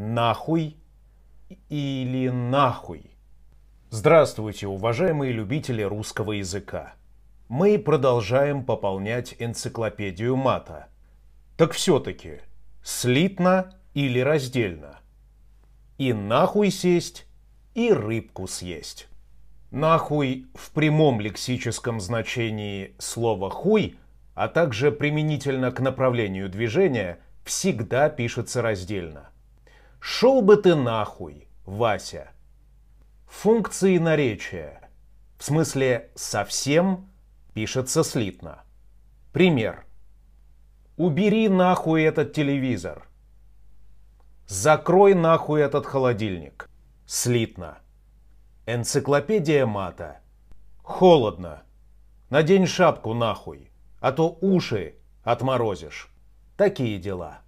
нахуй или нахуй. Здравствуйте, уважаемые любители русского языка. Мы продолжаем пополнять энциклопедию мата. Так все-таки, слитно или раздельно? И нахуй сесть, и рыбку съесть. Нахуй в прямом лексическом значении слова «хуй», а также применительно к направлению движения, всегда пишется раздельно – «Шел бы ты нахуй, Вася!» Функции наречия. В смысле «совсем» пишется слитно. Пример. «Убери нахуй этот телевизор». «Закрой нахуй этот холодильник». Слитно. Энциклопедия мата. Холодно. Надень шапку нахуй, а то уши отморозишь. Такие дела.